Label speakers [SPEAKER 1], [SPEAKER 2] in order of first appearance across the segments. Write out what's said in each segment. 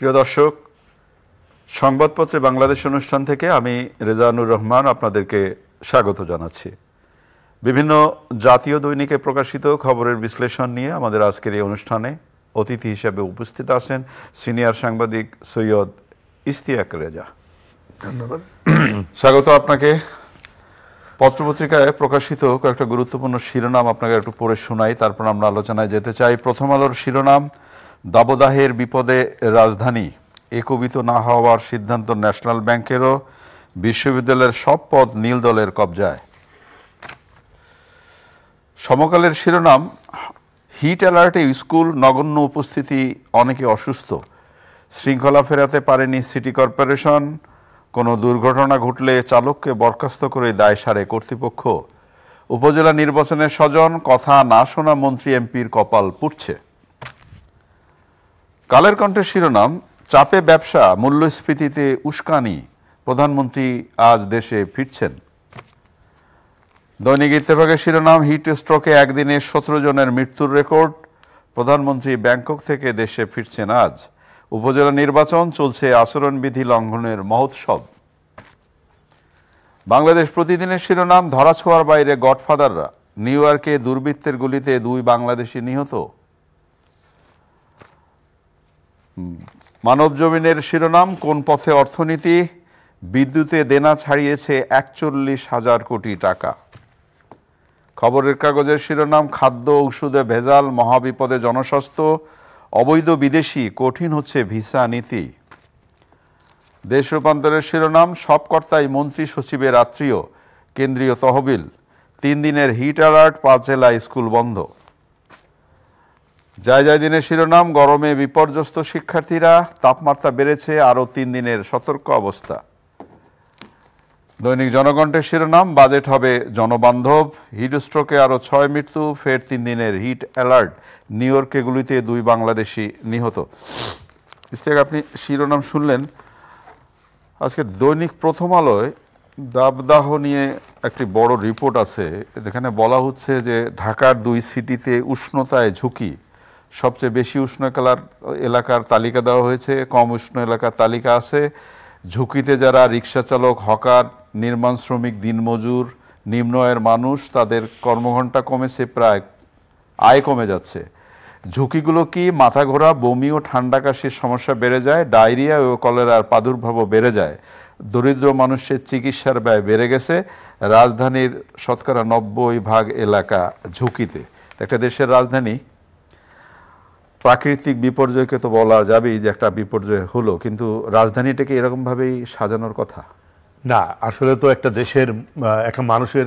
[SPEAKER 1] প্রিয় দর্শক সংবাদপত্রে বাংলাদেশ অনুষ্ঠান থেকে আমি রেজানুর রহমান আপনাদেরকে স্বাগত জানাচ্ছি বিভিন্ন জাতীয় দৈনিকে প্রকাশিত খবরের বিশ্লেষণ নিয়ে আমাদের আজকের এই অনুষ্ঠানে অতিথি হিসেবে উপস্থিত আছেন সিনিয়র সাংবাদিক সৈয়দ ইস্তিয়াক রেজা ধন্যবাদ স্বাগত আপনাকে পত্রপত্রিকায় প্রকাশিত কয়েকটা গুরুত্বপূর্ণ শিরোনাম আপনাকে একটু পড়ে শোনাই তারপর আমরা আলোচনায় যেতে চাই প্রথম আলোর শিরোনাম দাবদাহের বিপদে রাজধানী একবিত না হওয়ার সিদ্ধান্ত ন্যাশনাল ব্যাংকেরও বিশ্ববিদ্যালয়ের সব পদ নীল দলের কবজায় সমকালের শিরোনাম হিট অ্যালার্টে স্কুল নগণ্য উপস্থিতি অনেকে অসুস্থ শৃঙ্খলা ফেরাতে পারেনি সিটি কর্পোরেশন কোনো দুর্ঘটনা ঘটলে চালককে বরখাস্ত করে দায় সারে কর্তৃপক্ষ উপজেলা নির্বাচনের স্বজন কথা না শোনা মন্ত্রী এমপির কপাল পুড়ছে কালের কণ্ঠের শিরোনাম চাপে ব্যবসা মূল্যস্ফীতিতে উস্কানি প্রধানমন্ত্রী আজ দেশে ফিরছেন দৈনিক ইত্তেফাকের শিরোনাম হিট স্ট্রোকে একদিনে সতেরো জনের মৃত্যুর রেকর্ড প্রধানমন্ত্রী ব্যাংকক থেকে দেশে ফিরছেন আজ উপজেলা নির্বাচন চলছে আচরণবিধি লঙ্ঘনের মহোৎসব বাংলাদেশ প্রতিদিনের শিরোনাম ধরাছোঁয়ার বাইরে গডফাদাররা নিউ ইয়র্কে দুর্বৃত্তের গুলিতে দুই বাংলাদেশি নিহত মানবজমিনের শিরোনাম কোন পথে অর্থনীতি বিদ্যুতে দেনা ছাড়িয়েছে একচল্লিশ হাজার কোটি টাকা খবরের কাগজের শিরোনাম খাদ্য ঔষধে ভেজাল মহাবিপদে জনস্বাস্থ্য অবৈধ বিদেশি কঠিন হচ্ছে ভিসা নীতি দেশ রূপান্তরের শিরোনাম সবকর্তাই মন্ত্রী সচিবের আত্মীয় কেন্দ্রীয় তহবিল তিন দিনের হিট অ্যালার্ট পাঁচ জেলা স্কুল বন্ধ যায় যায় দিনের শিরোনাম গরমে বিপর্যস্ত শিক্ষার্থীরা তাপমাত্রা বেড়েছে আরও তিন দিনের সতর্ক অবস্থা দৈনিক জনকণ্ঠের শিরোনাম বাজেট হবে জনবান্ধব হিটস্ট্রোকে আরও ছয় মৃত্যু ফের তিন দিনের হিট অ্যালার্ট নিউ ইয়র্কে গুলিতে দুই বাংলাদেশি নিহত ইস্তেক আপনি শিরোনাম শুনলেন আজকে দৈনিক প্রথম আলোয় দাবদাহ নিয়ে একটি বড় রিপোর্ট আছে যেখানে বলা হচ্ছে যে ঢাকার দুই সিটিতে উষ্ণতায় ঝুঁকি সবচেয়ে বেশি উষ্ণ এলাকার এলাকার তালিকা দেওয়া হয়েছে কম উষ্ণ এলাকার তালিকা আছে ঝুঁকিতে যারা রিক্সা চালক হকার নির্মাণ শ্রমিক দিনমজুর নিম্ন আয়ের মানুষ তাদের কর্মঘণ্টা কমেছে প্রায় আয় কমে যাচ্ছে ঝুঁকিগুলো কি মাথা ঘোরা বমি ও ঠান্ডা কাশির সমস্যা বেড়ে যায় ডায়রিয়া ও কলেরার প্রাদুর্ভাবও বেড়ে যায় দরিদ্র মানুষের চিকিৎসার ব্যয় বেড়ে গেছে রাজধানীর শতকরা নব্বই ভাগ এলাকা ঝুঁকিতে একটা দেশের রাজধানী প্রাকৃতিক বিপর্যয়কে তো বলা যাবেই যে একটা বিপর্যয় হলো কিন্তু রাজধানীটাকে এরকমভাবেই সাজানোর কথা
[SPEAKER 2] না আসলে তো একটা দেশের একটা মানুষের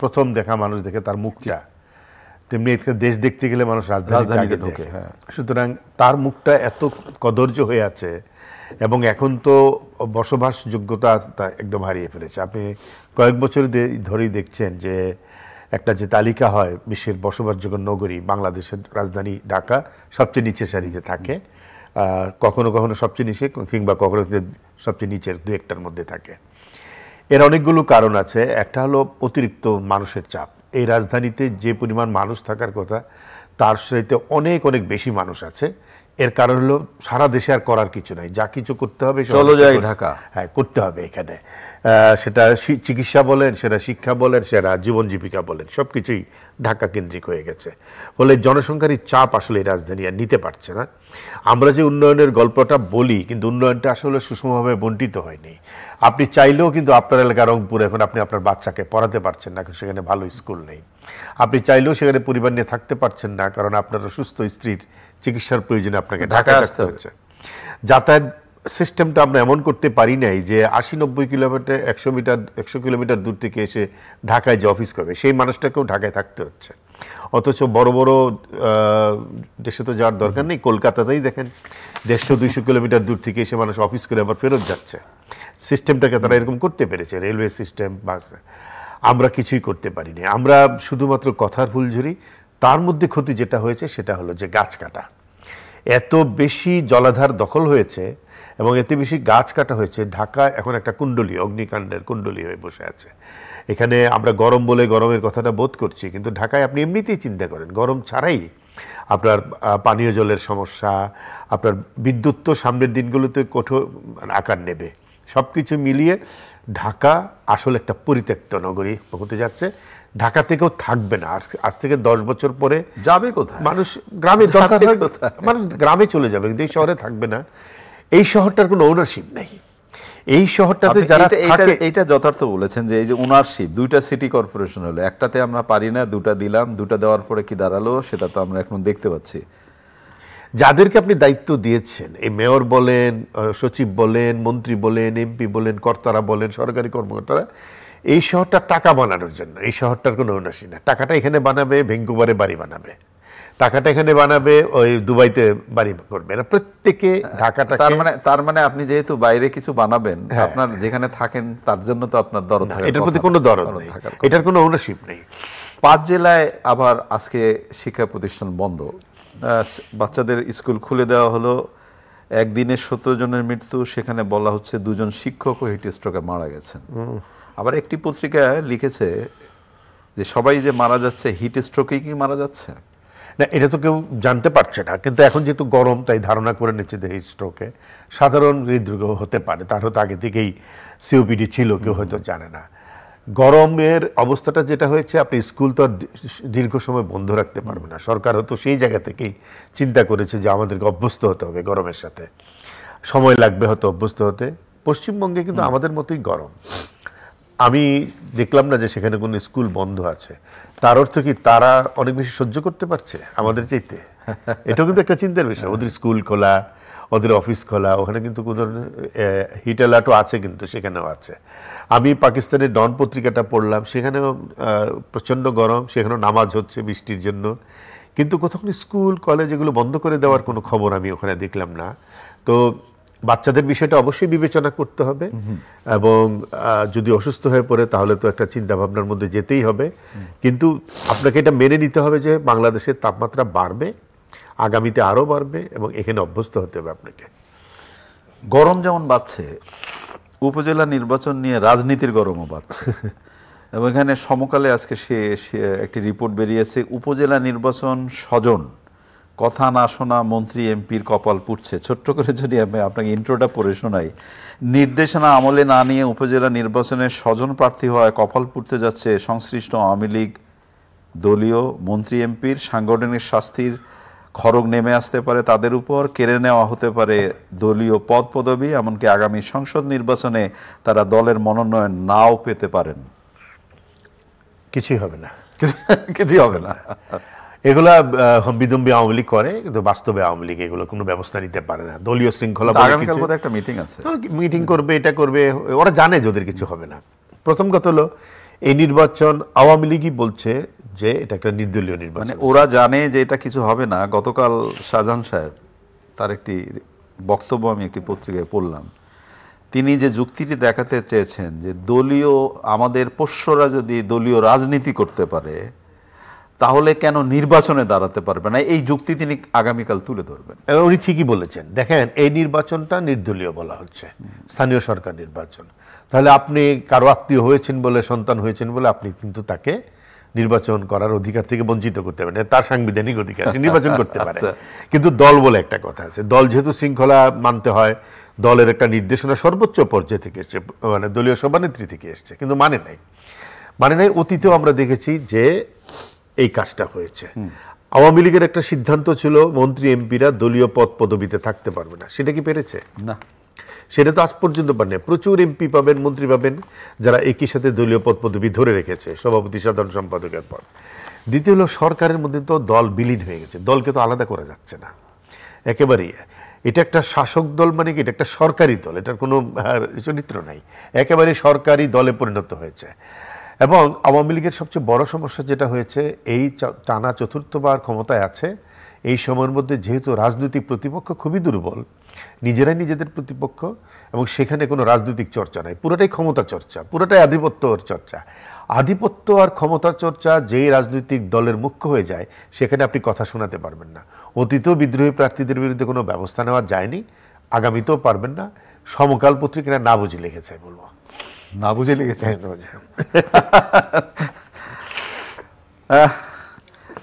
[SPEAKER 2] প্রথম দেখা মানুষ দেখে তার মুখটা তেমনি একটা দেশ দেখতে গেলে মানুষ রাজধানীকে ঢোকে হ্যাঁ। সুতরাং তার মুখটা এত কদর্য হয়ে আছে এবং এখন তো বসবাসযোগ্যতা একদম হারিয়ে ফেলেছে আপনি কয়েক বছর ধরেই দেখছেন যে একটা যে তালিকা হয় বিশ্বের বসবাসযোগ্য নগরী বাংলাদেশের রাজধানী ঢাকা সবচেয়ে নিচের সারিতে থাকে কখনো কখনো সবচেয়ে নিচে কিংবা কখনো সবচেয়ে নিচের দু একটার মধ্যে থাকে এর অনেকগুলো কারণ আছে একটা হলো অতিরিক্ত মানুষের চাপ এই রাজধানীতে যে পরিমাণ মানুষ থাকার কথা তার সাথে অনেক অনেক বেশি মানুষ আছে এর কারণ হলো সারা দেশে আর করার কিছু নাই যা কিছু করতে হবে চলো যাই ঢাকা হ্যাঁ করতে হবে এখানে সেটা চিকিৎসা বলেন সেটা শিক্ষা বলেন সেটা জীবন জীবিকা বলেন সব কিছুই ঢাকা কেন্দ্রিক হয়ে গেছে ফলে জনসংখ্যার চাপ আসলে এই রাজধানী আর নিতে পারছে না আমরা যে উন্নয়নের গল্পটা বলি কিন্তু উন্নয়নটা আসলে সুষমভাবে বন্টিত হয়নি আপনি চাইলেও কিন্তু আপনার এলাকা রংপুরে এখন আপনি আপনার বাচ্চাকে পড়াতে পারছেন না সেখানে ভালো স্কুল নেই আপনি চাইলেও সেখানে পরিবার নিয়ে থাকতে পারছেন না কারণ আপনার সুস্থ স্ত্রীর চিকিৎসার প্রয়োজনে আপনাকে ঢাকা আসতে হচ্ছে যাতায়াত সিস্টেমটা আমরা এমন করতে পারি নাই যে আশি নব্বই কিলোমিটার একশো মিটার একশো কিলোমিটার দূর থেকে এসে ঢাকায় যে অফিস করবে সেই মানুষটাকেও ঢাকায় থাকতে হচ্ছে অথচ বড় বড় দেশে তো যাওয়ার দরকার নেই কলকাতাতেই দেখেন দেড়শো দুইশো কিলোমিটার দূর থেকে এসে মানুষ অফিস করে আবার ফেরত যাচ্ছে সিস্টেমটাকে তারা এরকম করতে পেরেছে রেলওয়ে সিস্টেম বাস আমরা কিছুই করতে পারিনি আমরা শুধুমাত্র কথার ফুলঝুরি তার মধ্যে ক্ষতি যেটা হয়েছে সেটা হলো যে গাছ কাটা এত বেশি জলাধার দখল হয়েছে এবং এতে বেশি গাছ কাটা হয়েছে ঢাকা এখন একটা কুণ্ডলী অগ্নিকাণ্ডের কুণ্ডলী হয়ে বসে আছে এখানে আমরা গরম বলে গরমের কথাটা বোধ করছি কিন্তু ঢাকায় আপনি এমনিতেই চিন্তা করেন গরম ছাড়াই আপনার পানীয় জলের সমস্যা আপনার বিদ্যুৎ তো সামনের দিনগুলোতে কঠোর মানে আকার নেবে সব কিছু মিলিয়ে ঢাকা আসলে একটা পরিত্যক্ত নগরী হতে যাচ্ছে ঢাকা থেকেও থাকবে না আজ থেকে দশ বছর পরে যাবে কোথায় মানুষ গ্রামে দরকার মানুষ গ্রামে চলে যাবে কিন্তু এই শহরে থাকবে না এই শহরটার কোনো ওনারশিপ নেই এই শহরটাতে যারা থাকে
[SPEAKER 1] এটা যথার্থ বলেছেন যে এই যে ওনারশিপ দুইটা সিটি কর্পোরেশন হলো একটাতে আমরা পারি না দুটা দিলাম দুটা দেওয়ার পরে কি দাঁড়ালো সেটা
[SPEAKER 2] তো আমরা এখন দেখতে পাচ্ছি যাদেরকে আপনি দায়িত্ব দিয়েছেন এই মেয়র বলেন সচিব বলেন মন্ত্রী বলেন এমপি বলেন কর্তারা বলেন সরকারি কর্মকর্তারা এই শহরটা টাকা বানানোর জন্য এই শহরটার কোনো উন্নতি না টাকাটা এখানে বানাবে ভেঙ্কুবারে বাড়ি বানাবে টাকাটা এখানে বানাবে ওই দুবাইতে বাড়ি করবে এরা প্রত্যেকে ঢাকাটা তার মানে তার মানে আপনি যেহেতু বাইরে কিছু বানাবেন হ্যাঁ। আপনার যেখানে থাকেন তার জন্য তো আপনার দরদ থাকে এটার প্রতি কোনো দরদ নেই এটার কোনো ওনারশিপ নেই
[SPEAKER 1] পাঁচ জেলায় আবার আজকে শিক্ষা প্রতিষ্ঠান বন্ধ বাচ্চাদের স্কুল খুলে দেওয়া হলো একদিনে সতেরো জনের মৃত্যু সেখানে বলা হচ্ছে দুজন শিক্ষক ও হিট মারা গেছেন আবার একটি পত্রিকায় লিখেছে যে সবাই যে মারা যাচ্ছে হিট স্ট্রোকেই কি মারা যাচ্ছে
[SPEAKER 2] না এটা তো কেউ জানতে পারছে না কিন্তু এখন যেহেতু গরম তাই ধারণা করে নিচ্ছে যে হিট স্ট্রোকে সাধারণ হৃদরোগ হতে পারে তার হয়তো আগে থেকেই সিওপিডি ছিল কেউ হয়তো জানে না গরমের অবস্থাটা যেটা হয়েছে আপনি স্কুল তো দীর্ঘ সময় বন্ধ রাখতে পারবে না সরকার হয়তো সেই জায়গা থেকেই চিন্তা করেছে যে আমাদেরকে অভ্যস্ত হতে হবে গরমের সাথে সময় লাগবে হয়তো অভ্যস্ত হতে পশ্চিমবঙ্গে কিন্তু আমাদের মতোই গরম আমি দেখলাম না যে সেখানে কোনো স্কুল বন্ধ আছে তার অর্থ কি তারা অনেক বেশি সহ্য করতে পারছে আমাদের চাইতে এটাও কিন্তু একটা চিন্তার বিষয় ওদের স্কুল খোলা ওদের অফিস খোলা ওখানে কিন্তু কোনো ধরনের হিট অ্যালার্টও আছে কিন্তু সেখানেও আছে আমি পাকিস্তানের ডন পত্রিকাটা পড়লাম সেখানেও প্রচণ্ড গরম সেখানেও নামাজ হচ্ছে বৃষ্টির জন্য কিন্তু কোথাও স্কুল কলেজ এগুলো বন্ধ করে দেওয়ার কোনো খবর আমি ওখানে দেখলাম না তো বাচ্চাদের বিষয়টা অবশ্যই বিবেচনা করতে হবে এবং যদি অসুস্থ হয়ে পড়ে তাহলে তো একটা চিন্তা ভাবনার মধ্যে যেতেই হবে কিন্তু আপনাকে এটা মেনে নিতে হবে যে বাংলাদেশের তাপমাত্রা বাড়বে আগামীতে আরও বাড়বে এবং এখানে অভ্যস্ত হতে হবে আপনাকে
[SPEAKER 1] গরম যেমন বাড়ছে উপজেলা নির্বাচন নিয়ে রাজনীতির গরমও বাড়ছে এবং এখানে সমকালে আজকে সে একটি রিপোর্ট বেরিয়েছে উপজেলা নির্বাচন স্বজন কথা না শোনা মন্ত্রী এমপির কপাল পুড়ছে ছোট্ট করে যদি আমি আপনাকে ইন্ট্রোটা পড়ে শোনাই নির্দেশনা আমলে না নিয়ে উপজেলা নির্বাচনে স্বজন প্রার্থী হওয়ায় কপাল পুড়তে যাচ্ছে সংশ্লিষ্ট আওয়ামী লীগ দলীয় মন্ত্রী এমপির সাংগঠনিক শাস্তির খড়গ নেমে আসতে পারে তাদের উপর কেড়ে নেওয়া হতে পারে দলীয় পদ পদবি এমনকি আগামী সংসদ নির্বাচনে তারা দলের মনোনয়ন নাও পেতে পারেন
[SPEAKER 2] কিছুই হবে না কিছুই হবে না এগুলা হম্বিদম্বি আওয়ামী লীগ করে কিন্তু বাস্তবে আওয়ামী লীগ এগুলো কোনো ব্যবস্থা নিতে পারে না দলীয় শৃঙ্খলা একটা মিটিং আছে মিটিং করবে এটা করবে ওরা জানে যে ওদের কিছু হবে না প্রথম কথা হলো এই নির্বাচন আওয়ামী লীগই বলছে যে এটা একটা নির্দলীয় নির্বাচন মানে ওরা জানে যে
[SPEAKER 1] এটা কিছু হবে না গতকাল শাহজাহান সাহেব তার একটি বক্তব্য আমি একটি পত্রিকায় পড়লাম তিনি যে যুক্তিটি দেখাতে চেয়েছেন যে দলীয় আমাদের পোষ্যরা যদি দলীয় রাজনীতি করতে পারে তাহলে কেন নির্বাচনে দাঁড়াতে
[SPEAKER 2] পারবে না এই যুক্তি তিনি আগামীকাল তুলে ধরবেন উনি ঠিকই বলেছেন দেখেন এই নির্বাচনটা নির্দলীয় বলা হচ্ছে স্থানীয় সরকার নির্বাচন তাহলে আপনি কারো আত্মীয় হয়েছেন বলে সন্তান হয়েছেন বলে আপনি কিন্তু তাকে নির্বাচন করার অধিকার থেকে বঞ্চিত করতে পারেন তার সাংবিধানিক অধিকার নির্বাচন করতে পারে আচ্ছা। কিন্তু দল বলে একটা কথা আছে দল যেহেতু শৃঙ্খলা মানতে হয় দলের একটা নির্দেশনা সর্বোচ্চ পর্যায়ে থেকে এসছে মানে দলীয় সভানেত্রী থেকে এসছে কিন্তু মানে নাই মানে নাই অতীতেও আমরা দেখেছি যে এই কাজটা হয়েছে আওয়ামী লীগের একটা সিদ্ধান্ত ছিল মন্ত্রী এমপিরা দলীয় পদ পদবিতে থাকতে পারবে না সেটা কি পেরেছে না সেটা তো আজ পর্যন্ত পারে প্রচুর এমপি পাবেন মন্ত্রী পাবেন যারা একই সাথে দলীয় পদ পদবি ধরে রেখেছে সভাপতি সাধারণ সম্পাদকের পর দ্বিতীয় হলো সরকারের মধ্যে তো দল বিলীন হয়ে গেছে দলকে তো আলাদা করা যাচ্ছে না একেবারেই এটা একটা শাসক দল মানে কি এটা একটা সরকারি দল এটার কোনো চরিত্র নাই একেবারে সরকারি দলে পরিণত হয়েছে এবং আওয়ামী লীগের সবচেয়ে বড় সমস্যা যেটা হয়েছে এই টানা চতুর্থবার ক্ষমতায় আছে এই সময়ের মধ্যে যেহেতু রাজনৈতিক প্রতিপক্ষ খুবই দুর্বল নিজেরাই নিজেদের প্রতিপক্ষ এবং সেখানে কোনো রাজনৈতিক চর্চা নাই পুরোটাই ক্ষমতা চর্চা পুরোটাই আধিপত্য চর্চা আধিপত্য আর ক্ষমতা চর্চা যেই রাজনৈতিক দলের মুখ্য হয়ে যায় সেখানে আপনি কথা শোনাতে পারবেন না অতীতেও বিদ্রোহী প্রার্থীদের বিরুদ্ধে কোনো ব্যবস্থা নেওয়া যায়নি আগামীতেও পারবেন না সমকাল পত্রিকা না বুঝে লিখেছে বলবো না বুঝে লেগেছে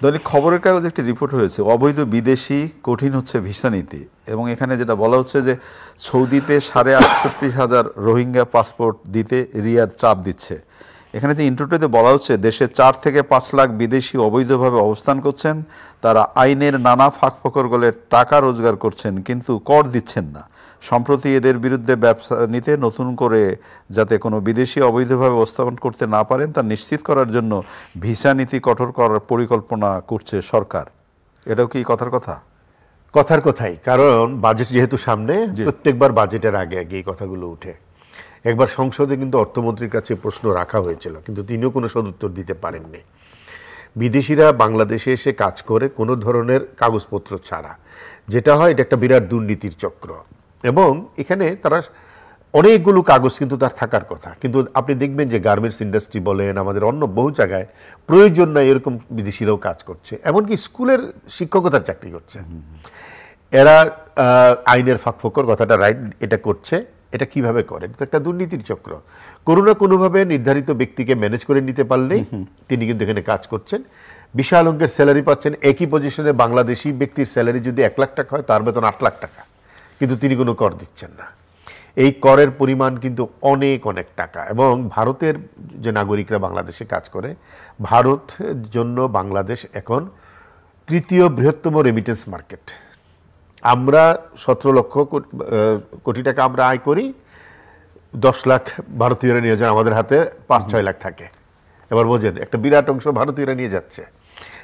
[SPEAKER 2] দৈনিক খবরের কাগজ একটি রিপোর্ট
[SPEAKER 1] হয়েছে অবৈধ বিদেশি কঠিন হচ্ছে ভিসা নীতি এবং এখানে যেটা বলা হচ্ছে যে সৌদিতে সাড়ে আটষট্টি হাজার রোহিঙ্গা পাসপোর্ট দিতে রিয়াদ চাপ দিচ্ছে এখানে যে ইন্টারভিউতে বলা হচ্ছে দেশে চার থেকে পাঁচ লাখ বিদেশি অবৈধভাবে অবস্থান করছেন তারা আইনের নানা ফকর গলে টাকা রোজগার করছেন কিন্তু কর দিচ্ছেন না সম্প্রতি এদের বিরুদ্ধে ব্যবসা নিতে নতুন করে যাতে কোনো বিদেশি অবৈধভাবে উপস্থাপন করতে না পারেন তা নিশ্চিত করার জন্য ভিসা নীতি কঠোর করার পরিকল্পনা করছে সরকার
[SPEAKER 2] এটাও কি কথার কথা কথার কথাই কারণ বাজেট যেহেতু সামনে প্রত্যেকবার বাজেটের আগে আগে এই কথাগুলো উঠে একবার সংসদে কিন্তু অর্থমন্ত্রীর কাছে প্রশ্ন রাখা হয়েছিল কিন্তু তিনিও কোনো সদুত্তর দিতে পারেননি বিদেশিরা বাংলাদেশে এসে কাজ করে কোনো ধরনের কাগজপত্র ছাড়া যেটা হয় এটা একটা বিরাট দুর্নীতির চক্র এবং এখানে তারা অনেকগুলো কাগজ কিন্তু তার থাকার কথা কিন্তু আপনি দেখবেন যে গার্মেন্টস ইন্ডাস্ট্রি বলেন আমাদের অন্য বহু জায়গায় প্রয়োজন না এরকম বিদেশিরাও কাজ করছে এমনকি স্কুলের শিক্ষকতার চাকরি করছে এরা আইনের ফাঁকফোকর কথাটা রাইট এটা করছে এটা কিভাবে করেন তো একটা দুর্নীতির চক্র কোনো না কোনোভাবে নির্ধারিত ব্যক্তিকে ম্যানেজ করে নিতে পারলেই তিনি কিন্তু এখানে কাজ করছেন বিশাল অঙ্কের স্যালারি পাচ্ছেন একই পজিশনে বাংলাদেশি ব্যক্তির স্যালারি যদি এক লাখ টাকা হয় তার বেতন আট লাখ টাকা কিন্তু তিনি কোনো কর দিচ্ছেন না এই করের পরিমাণ কিন্তু অনেক অনেক টাকা এবং ভারতের যে নাগরিকরা বাংলাদেশে কাজ করে ভারত জন্য বাংলাদেশ এখন তৃতীয় বৃহত্তম রেমিটেন্স মার্কেট আমরা সতেরো লক্ষ কোটি টাকা আমরা আয় করি দশ লাখ ভারতীয়রা নিয়ে যায় আমাদের হাতে পাঁচ ছয় লাখ থাকে এবার বোঝেন একটা বিরাট অংশ ভারতীয়রা নিয়ে যাচ্ছে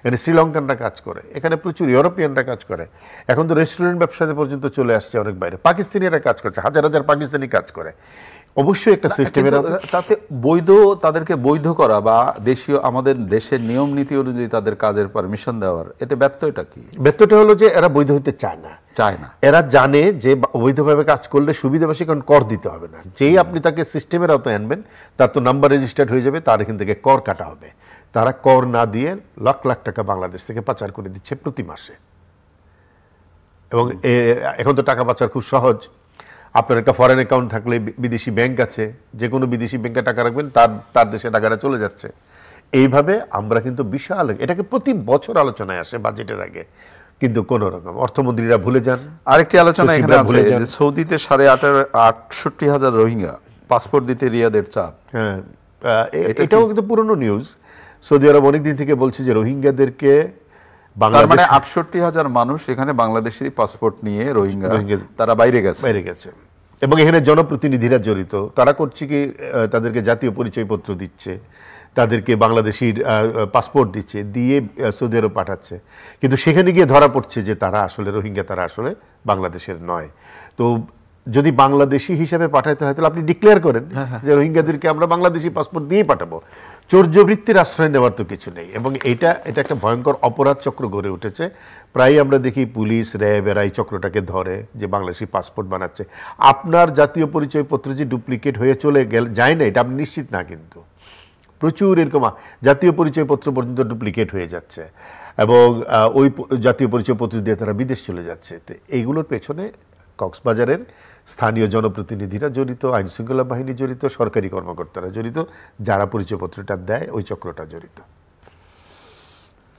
[SPEAKER 2] এখানে শ্রীলঙ্কানরা কাজ করে এখানে প্রচুর ইউরোপিয়ানরা কাজ করে এখন তো রেস্টুরেন্ট ব্যবসাতে পর্যন্ত চলে আসছে অনেক বাইরে পাকিস্তানিরা কাজ করছে হাজার হাজার পাকিস্তানি কাজ করে অবশ্যই একটা সিস্টেমের তাতে বৈধ তাদেরকে বৈধ
[SPEAKER 1] করা বা দেশীয় আমাদের দেশের নিয়ম নীতি অনুযায়ী তাদের কাজের পারমিশন দেওয়ার এতে ব্যর্থটা
[SPEAKER 2] কি ব্যর্থটা হলো যে এরা বৈধ হতে চায় না চায় না এরা জানে যে অবৈধভাবে কাজ করলে সুবিধাবাসী কারণ কর দিতে হবে না যেই আপনি তাকে সিস্টেমের আওতায় আনবেন তার তো নাম্বার রেজিস্টার্ড হয়ে যাবে তার এখান থেকে কর কাটা হবে তারা কর না দিয়ে লাখ লাখ টাকা বাংলাদেশ থেকে পাচার করে দিচ্ছে প্রতি মাসে এবং এখন তো টাকা পাচার খুব সহজ আপনার একটা ফরেন অ্যাকাউন্ট থাকলে বিদেশি ব্যাংক আছে যে কোনো বিদেশি ব্যাংকে টাকা রাখবেন তার তার দেশে টাকাটা চলে যাচ্ছে এইভাবে আমরা কিন্তু বিশাল এটাকে প্রতি বছর আলোচনায় আসে বাজেটের আগে কিন্তু কোন রকম অর্থমন্ত্রীরা ভুলে যান আরেকটি আলোচনা এখানে আছে যে সৌদিতে সাড়ে আটষট্টি হাজার রোহিঙ্গা পাসপোর্ট দিতে রিয়াদের চাপ হ্যাঁ এটাও কিন্তু পুরনো নিউজ সৌদি আরব অনেকদিন থেকে বলছে যে রোহিঙ্গাদেরকে তার মানে আটষট্টি হাজার মানুষ এখানে বাংলাদেশের পাসপোর্ট নিয়ে রোহিঙ্গা তারা বাইরে গেছে বাইরে গেছে এবং এখানে জনপ্রতিনিধিরা জড়িত তারা করছে কি তাদেরকে জাতীয় পরিচয়পত্র দিচ্ছে তাদেরকে বাংলাদেশির পাসপোর্ট দিচ্ছে দিয়ে সৌদি আরব পাঠাচ্ছে কিন্তু সেখানে গিয়ে ধরা পড়ছে যে তারা আসলে রোহিঙ্গা তারা আসলে বাংলাদেশের নয় তো যদি বাংলাদেশি হিসাবে পাঠাইতে হয় তাহলে আপনি ডিক্লেয়ার করেন হ্যাঁ, হ্যাঁ। যে রোহিঙ্গাদেরকে আমরা বাংলাদেশি পাসপোর্ট দিয়েই পাঠাবো চৌর্যবৃত্তির আশ্রয় নেওয়ার তো কিছু নেই এবং এটা এটা একটা ভয়ঙ্কর অপরাধ চক্র গড়ে উঠেছে প্রায় আমরা দেখি পুলিশ র্যাব এরা এই চক্রটাকে ধরে যে বাংলাদেশি পাসপোর্ট বানাচ্ছে আপনার জাতীয় পরিচয়পত্র যে ডুপ্লিকেট হয়ে চলে গেল যায় না এটা আপনি নিশ্চিত না কিন্তু প্রচুর এরকম জাতীয় পরিচয়পত্র পর্যন্ত ডুপ্লিকেট হয়ে যাচ্ছে এবং ওই জাতীয় পরিচয়পত্র দিয়ে তারা বিদেশ চলে যাচ্ছে তো এইগুলোর পেছনে কক্সবাজারের স্থানীয় জনপ্রতিনিধিরা জড়িত আইনশৃঙ্খলা বাহিনী জড়িত সরকারি কর্মকর্তারা জড়িত যারা পরিচয়পত্রটা দেয় ওই চক্রটা জড়িত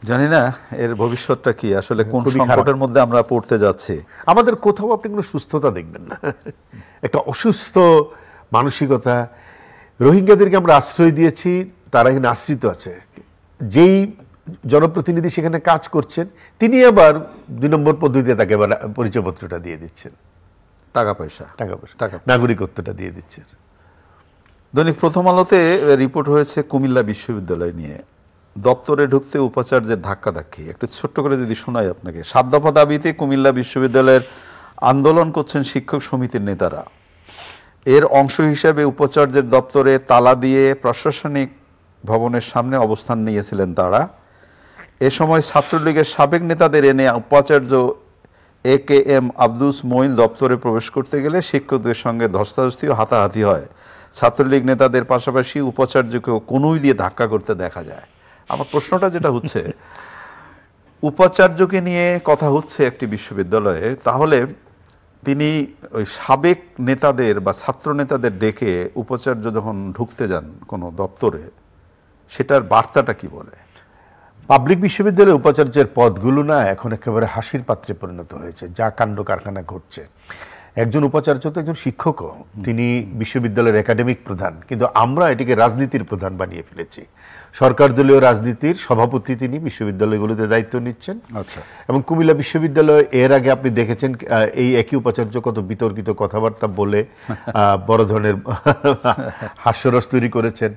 [SPEAKER 2] জানি না এর ভবিষ্যৎটা কি আসলে কোন সংকটের মধ্যে আমরা পড়তে যাচ্ছি আমাদের কোথাও আপনি কোনো সুস্থতা দেখবেন না একটা অসুস্থ মানসিকতা রোহিঙ্গাদেরকে আমরা আশ্রয় দিয়েছি তারা এখানে আশ্রিত আছে যেই জনপ্রতিনিধি সেখানে কাজ করছেন তিনি আবার দুই নম্বর পদ্ধতিতে তাকে পরিচয়পত্রটা দিয়ে দিচ্ছেন টাকা পয়সা টাকা পয়সা টাকা নাগরিকত্বটা দিয়ে দিচ্ছে দৈনিক প্রথম আলোতে রিপোর্ট হয়েছে
[SPEAKER 1] কুমিল্লা বিশ্ববিদ্যালয় নিয়ে দপ্তরে ঢুকতে উপাচার্যের ধাক্কাধাক্কি একটু ছোট্ট করে যদি শোনাই আপনাকে সাত দফা দাবিতে কুমিল্লা বিশ্ববিদ্যালয়ের আন্দোলন করছেন শিক্ষক সমিতির নেতারা এর অংশ হিসাবে উপাচার্যের দপ্তরে তালা দিয়ে প্রশাসনিক ভবনের সামনে অবস্থান নিয়েছিলেন তারা এ সময় ছাত্রলীগের সাবেক নেতাদের এনে উপাচার্য A K M Abdus Moin দপ্তরে প্রবেশ করতে গেলে শিক্ষকদের সঙ্গে ধস্তাধস্তি ও হাতাহাতি হয় ছাত্রলীগ নেতাদের পাশাপাশি উপাচার্যকেও কোনোই দিয়ে ধাক্কা করতে দেখা যায় আমার প্রশ্নটা যেটা হচ্ছে উপাচার্যকে নিয়ে কথা হচ্ছে একটি বিশ্ববিদ্যালয়ে তাহলে তিনি ওই সাবেক নেতাদের বা ছাত্র নেতাদের ডেকে উপাচার্য যখন ঢুকতে যান কোনো দপ্তরে
[SPEAKER 2] সেটার বার্তাটা কি বলে পাবলিক বিশ্ববিদ্যালয়ের উপাচার্যের পদগুলো না এখন একেবারে হাসির পাত্রে পরিণত হয়েছে যা কাণ্ড কারখানা ঘটছে একজন উপাচার্য তো একজন শিক্ষকও তিনি বিশ্ববিদ্যালয়ের একাডেমিক প্রধান কিন্তু আমরা এটিকে রাজনীতির প্রধান বানিয়ে ফেলেছি সরকার দলীয় রাজনীতির সভাপতি তিনি বিশ্ববিদ্যালয়গুলোতে দায়িত্ব নিচ্ছেন আচ্ছা এবং কুমিল্লা বিশ্ববিদ্যালয় এর আগে আপনি দেখেছেন এই একই উপাচার্য কত বিতর্কিত কথাবার্তা বলে বড় ধরনের হাস্যরস তৈরি করেছেন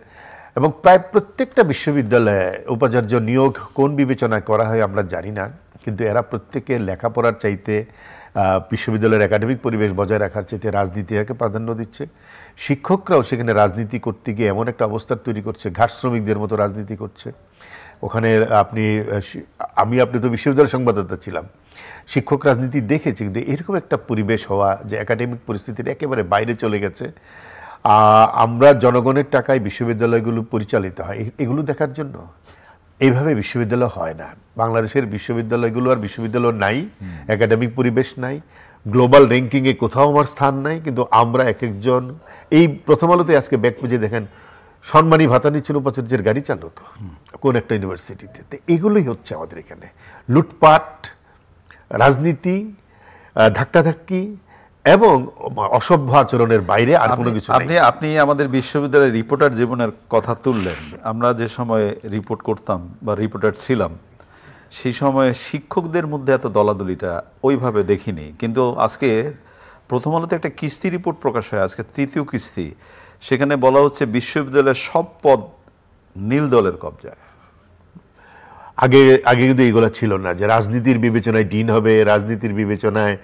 [SPEAKER 2] এবং প্রায় প্রত্যেকটা বিশ্ববিদ্যালয়ে উপাচার্য নিয়োগ কোন বিবেচনায় করা হয় আমরা জানি না কিন্তু এরা প্রত্যেকে লেখাপড়ার চাইতে বিশ্ববিদ্যালয়ের একাডেমিক পরিবেশ বজায় রাখার চাইতে রাজনীতিকে প্রাধান্য দিচ্ছে শিক্ষকরাও সেখানে রাজনীতি করতে গিয়ে এমন একটা অবস্থা তৈরি করছে ঘাট শ্রমিকদের মতো রাজনীতি করছে ওখানে আপনি আমি আপনি তো বিশ্ববিদ্যালয় সংবাদদাতা ছিলাম শিক্ষক রাজনীতি দেখেছি কিন্তু এরকম একটা পরিবেশ হওয়া যে একাডেমিক পরিস্থিতির একেবারে বাইরে চলে গেছে আমরা জনগণের টাকায় বিশ্ববিদ্যালয়গুলো পরিচালিত হয় এগুলো দেখার জন্য এইভাবে বিশ্ববিদ্যালয় হয় না বাংলাদেশের বিশ্ববিদ্যালয়গুলো আর বিশ্ববিদ্যালয় নাই একাডেমিক পরিবেশ নাই গ্লোবাল র্যাঙ্কিংয়ে কোথাও আমার স্থান নাই কিন্তু আমরা এক একজন এই প্রথম আলোতে আজকে ব্যাক পেজে দেখেন সম্মানী ভাতা নিচ্ছিল উপাচার্যের গাড়ি চালক কোন একটা ইউনিভার্সিটিতে তো এগুলোই হচ্ছে আমাদের এখানে লুটপাট রাজনীতি ধাক্কাধাক্কি এবং অসভ্য আচরণের বাইরে আর কোনো কিছু আপনি আপনি আমাদের বিশ্ববিদ্যালয়ের রিপোর্টার জীবনের কথা তুললেন
[SPEAKER 1] আমরা যে সময়ে রিপোর্ট করতাম বা রিপোর্টার ছিলাম সেই সময়ে শিক্ষকদের মধ্যে এত দলাদলিটা ওইভাবে দেখিনি কিন্তু আজকে প্রথম আলোতে একটা কিস্তি রিপোর্ট প্রকাশ হয় আজকে তৃতীয় কিস্তি সেখানে বলা হচ্ছে বিশ্ববিদ্যালয়ের সব পদ
[SPEAKER 2] নীল দলের কবজায় আগে আগে কিন্তু এইগুলো ছিল না যে রাজনীতির বিবেচনায় ডিন হবে রাজনীতির বিবেচনায়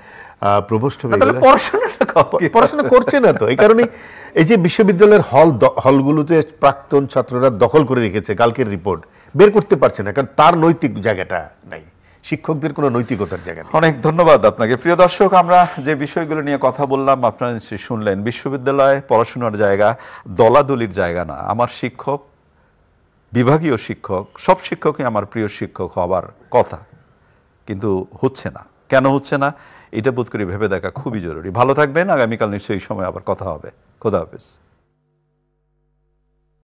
[SPEAKER 2] পড়াশোনা করছে না তো এই কারণে এই যে বিশ্ববিদ্যালয়ের হল হলগুলোতে প্রাক্তন ছাত্ররা দখল করে রেখেছে কালকের রিপোর্ট বের করতে পারছে না কারণ তার নৈতিক জায়গাটা নাই শিক্ষকদের কোনো নৈতিকতার জায়গা অনেক ধন্যবাদ আপনাকে প্রিয় দর্শক আমরা যে বিষয়গুলো নিয়ে কথা বললাম আপনারা
[SPEAKER 1] শুনলেন বিশ্ববিদ্যালয়ে পড়াশোনার জায়গা দলাদলির জায়গা না আমার শিক্ষক বিভাগীয় শিক্ষক সব শিক্ষকই আমার প্রিয় শিক্ষক হবার কথা কিন্তু হচ্ছে না কেন হচ্ছে না এটা বোধ করি ভেবে দেখা খুবই জরুরি ভালো থাকবেন আগামীকাল নিশ্চয়ই সময় আবার কথা হবে খোদা হাফেজ